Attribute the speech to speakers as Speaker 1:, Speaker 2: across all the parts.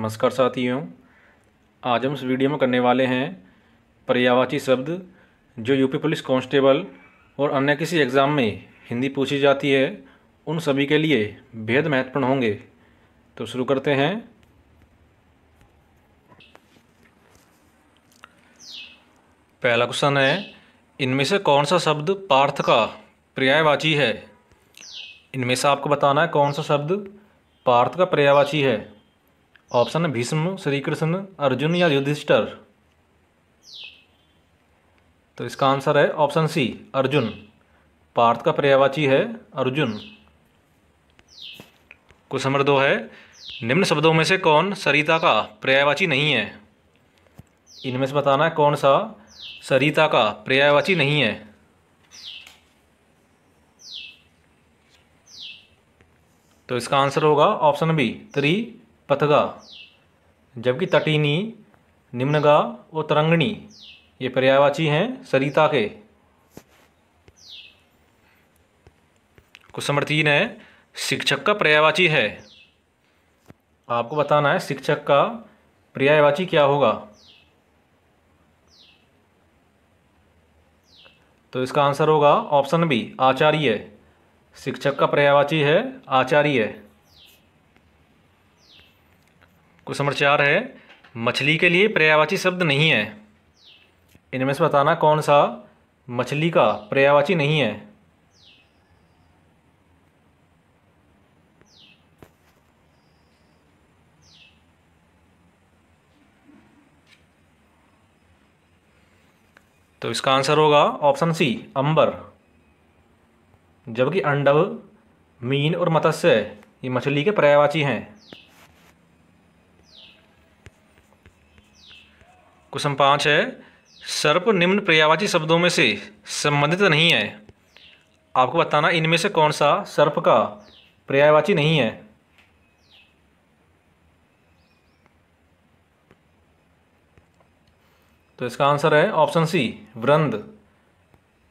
Speaker 1: नमस्कार साथियों आज हम इस वीडियो में करने वाले हैं पर्यावाची शब्द जो यूपी पुलिस कांस्टेबल और अन्य किसी एग्ज़ाम में हिंदी पूछी जाती है उन सभी के लिए बेहद महत्वपूर्ण होंगे तो शुरू करते हैं पहला क्वेश्चन है इनमें से कौन सा शब्द पार्थ का पर्यायवाची है इनमें से आपको बताना है कौन सा शब्द पार्थ का पर्यायवाची है ऑप्शन है भीष्म श्री कृष्ण अर्जुन या युधिष्ठर तो इसका आंसर है ऑप्शन सी अर्जुन पार्थ का पर्यावाची है अर्जुन कुछ नंबर दो है निम्न शब्दों में से कौन सरिता का पर्यायवाची नहीं है इनमें से बताना है कौन सा सरिता का पर्यायवाची नहीं है तो इसका आंसर होगा ऑप्शन बी त्री पथगा जबकि तटीनी निम्नगा और तरंगणी ये पर्यायवाची हैं सरिता के क्वेश्चन नंबर तीन है शिक्षक का पर्यायवाची है आपको बताना है शिक्षक का पर्यायवाची क्या होगा तो इसका आंसर होगा ऑप्शन बी आचार्य शिक्षक का पर्यायवाची है आचार्य क्वेश्चन नंबर चार है मछली के लिए पर्यावाची शब्द नहीं है इनमें से बताना कौन सा मछली का पर्यावाची नहीं है तो इसका आंसर होगा ऑप्शन सी अंबर जबकि अंडव मीन और मत्स्य ये मछली के पर्यावाची हैं क्वेश्चन पाँच है सर्प निम्न प्रयावाची शब्दों में से संबंधित नहीं है आपको बताना इनमें से कौन सा सर्प का पर्यायवाची नहीं है तो इसका आंसर है ऑप्शन सी वृंद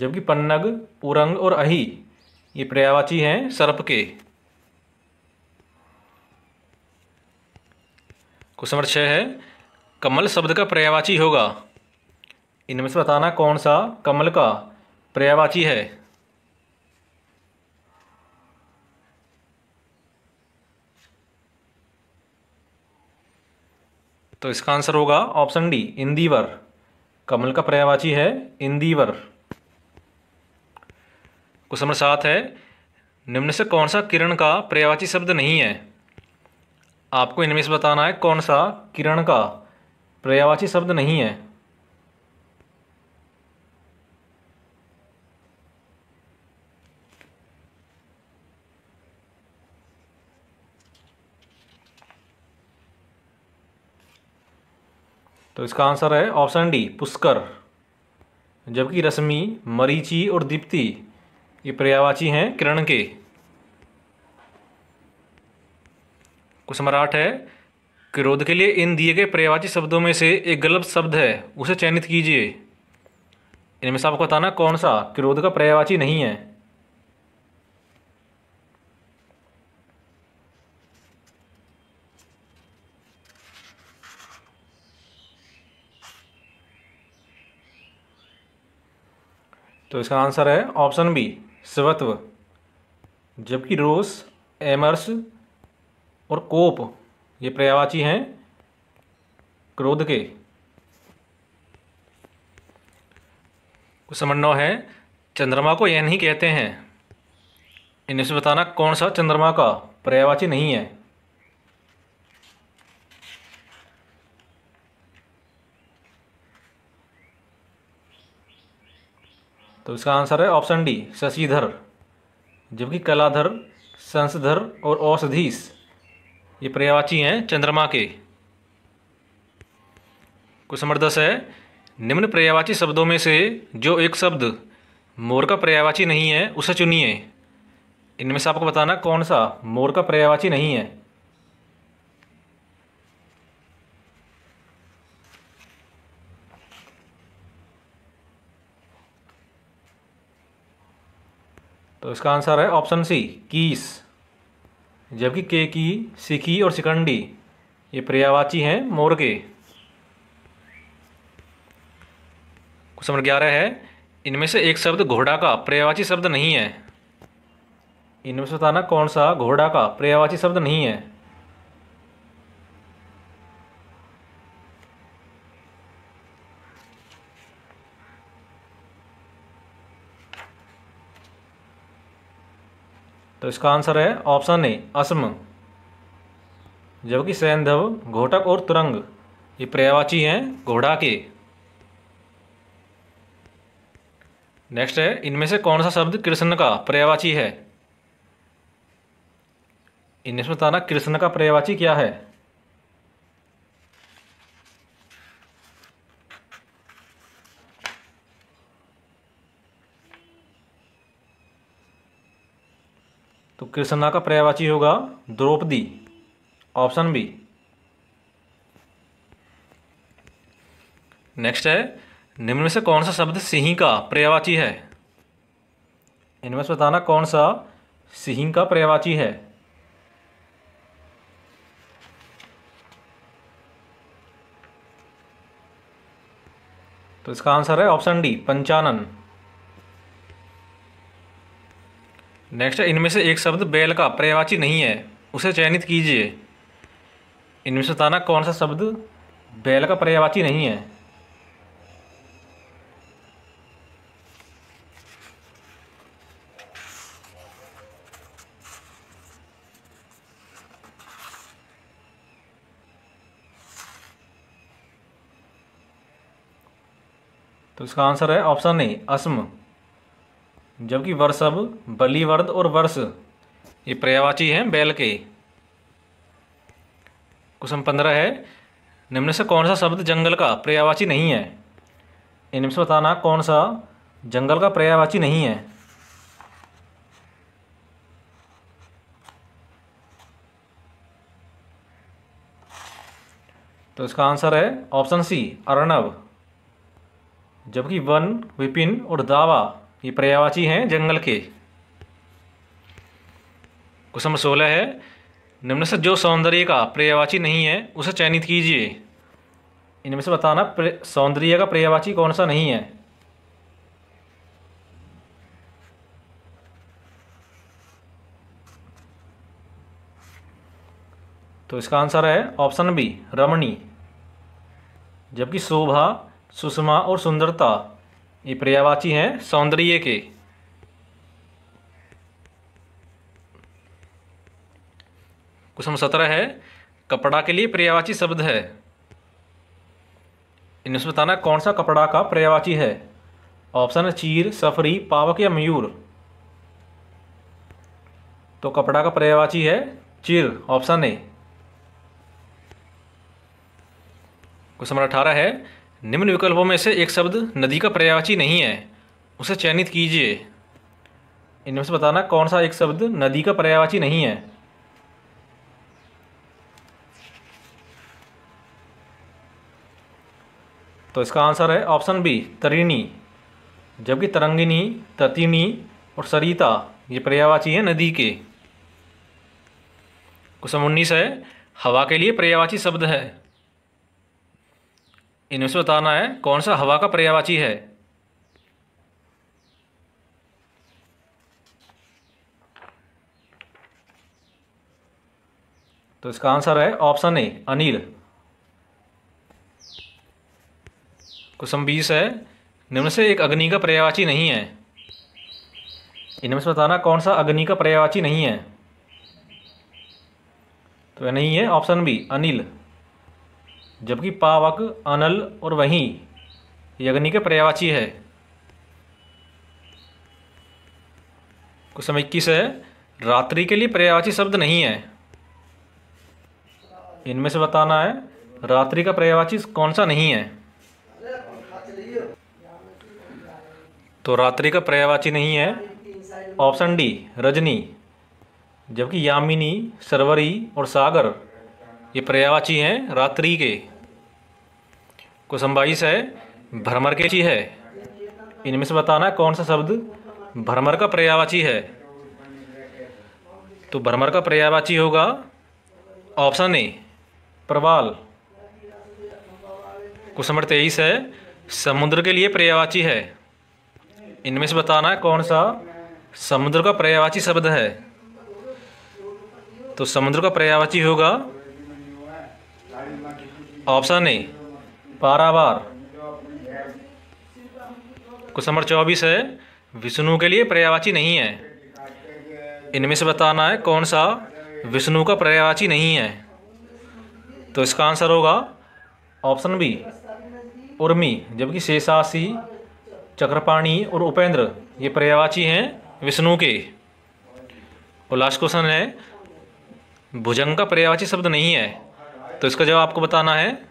Speaker 1: जबकि पन्नग उरंग और अही ये पर्यायवाची हैं सर्प के क्वेश्चन नंबर छः है कमल शब्द का पर्यावाची होगा इनमें से बताना कौन सा कमल का पर्यावाची है तो इसका आंसर होगा ऑप्शन डी इंदीवर कमल का पर्यावाची है इंदीवर क्वेश्चन नंबर सात है निम्न से कौन सा किरण का पर्यावाची शब्द नहीं है आपको इनमें से बताना है कौन सा किरण का पर्यावाची शब्द नहीं है तो इसका आंसर है ऑप्शन डी पुष्कर जबकि रश्मि मरीची और दीप्ति ये पर्यावाची हैं किरण के कुछ मराठ है क्रोध के लिए इन दिए गए पर्यायवाची शब्दों में से एक गलत शब्द है उसे चयनित कीजिए इनमें से आपको बताना कौन सा क्रोध का पर्यायवाची नहीं है तो इसका आंसर है ऑप्शन बी स्वत्व जबकि रोस एमर्स और कोप ये पर्यावाची हैं क्रोध के समन्वय है चंद्रमा को यह नहीं कहते हैं इन्हें से बताना कौन सा चंद्रमा का पर्यावाची नहीं है तो इसका आंसर है ऑप्शन डी शशिधर जबकि कलाधर संसधर और औषधीश ये पर्यावाची हैं चंद्रमा के क्वेश्चन नंबर दस है निम्न पर्यावाची शब्दों में से जो एक शब्द मोर का पर्यावाची नहीं है उसे चुनिए इनमें से आपको बताना कौन सा मोर का पर्यावाची नहीं है तो इसका आंसर है ऑप्शन सी कीस जबकि के की सिखी और सिकंडी ये पर्यावाची हैं मोर के क्वेश्चन नंबर ग्यारह है इनमें से एक शब्द घोड़ा का पर्यावाची शब्द नहीं है इनमें से बताना कौन सा घोड़ा का पर्यावाची शब्द नहीं है तो इसका आंसर है ऑप्शन ए असम जबकि सैंधव घोटक और तुरंग ये पर्यावाची हैं घोड़ा के नेक्स्ट है इनमें से कौन सा शब्द कृष्ण का पर्यावाची है इनमें बताना कृष्ण का पर्यावाची क्या है कृष्णा का पर्यायवाची होगा द्रौपदी ऑप्शन बी नेक्स्ट है निम्न में से कौन सा शब्द सिंह का पर्यायवाची है इनमें से बताना कौन सा सिंह का पर्यायवाची है तो इसका आंसर है ऑप्शन डी पंचानन नेक्स्ट इनमें से एक शब्द बैल का पर्यावाची नहीं है उसे चयनित कीजिए इनमें से बताना कौन सा शब्द बैल का पर्यावाची नहीं है तो इसका आंसर है ऑप्शन नहीं असम जबकि वर्षभ बलिवर्द और वर्ष ये पर्यावाची हैं बैल के क्वेश्चन पंद्रह है निम्न से कौन सा शब्द जंगल का पर्यावाची नहीं है इनमें से बताना कौन सा जंगल का पर्यावाची नहीं है तो इसका आंसर है ऑप्शन सी अर्णव जबकि वन विपिन और दावा ये पर्यावाची हैं जंगल के क्वेश्चन नंबर सोलह है निम्न से जो सौंदर्य का पर्यावाची नहीं है उसे चयनित कीजिए इनमें से बताना सौंदर्य का पर्यावाची कौन सा नहीं है तो इसका आंसर है ऑप्शन बी रमणी जबकि शोभा सुषमा और सुंदरता ये पर्यावाची हैं सौंदर्य के कुसम सत्रह है कपड़ा के लिए पर्यावाची शब्द है इनमें बताना कौन सा कपड़ा का पर्यावाची है ऑप्शन है चीर सफरी पावक या मयूर तो कपड़ा का पर्यावाची है चीर ऑप्शन ए क्वेश्चन नंबर अठारह है निम्न विकल्पों में से एक शब्द नदी का पर्यायवाची नहीं है उसे चयनित कीजिए इनमें से बताना कौन सा एक शब्द नदी का पर्यायवाची नहीं है तो इसका आंसर है ऑप्शन बी तरिणी जबकि तरंगिनी ततिनी और सरिता ये पर्यायवाची है नदी के क्वेश्चन उन्नीस है हवा के लिए पर्यायवाची शब्द है इनमें से बताना है कौन सा हवा का पर्यावाची है तो इसका आंसर है ऑप्शन ए अनिल क्वेश्चन बीस है निम्न से एक अग्नि का पर्यावाची नहीं है इनमें से बताना कौन सा अग्नि का पर्यावाची नहीं है तो यह नहीं है ऑप्शन बी अनिल जबकि पावक अनल और वहीं यग्नि के पर्यावाची है क्वेश्चन समय इक्कीस है रात्रि के लिए पर्यावाची शब्द नहीं है इनमें से बताना है रात्रि का पर्यावाची कौन सा नहीं है तो रात्रि का पर्यावाची नहीं है ऑप्शन डी रजनी जबकि यामिनी सरवरी और सागर ये पर्यावाची हैं रात्रि के कुसम्बाइस है भ्रमर के ची है इनमें से बताना कौन सा शब्द भ्रमर का पर्यावाची है तो भ्रमर का पर्यावाची होगा ऑप्शन ए प्रवाल क्वेश्चन नंबर तेईस है समुद्र के लिए पर्यावाची है इनमें से बताना कौन सा समुद्र का पर्यावाची शब्द है तो समुद्र का पर्यावाची होगा ऑप्शन ए बार क्वेश्चन नंबर चौबीस है विष्णु के लिए पर्यावाची नहीं है इनमें से बताना है कौन सा विष्णु का पर्यावाची नहीं है तो इसका आंसर होगा ऑप्शन बी उर्मी जबकि शेषासी चक्रपाणी और उपेंद्र ये पर्यावाची हैं विष्णु के और लास्ट क्वेश्चन है भुजंग का पर्यावाची शब्द नहीं है तो इसका जवाब आपको बताना है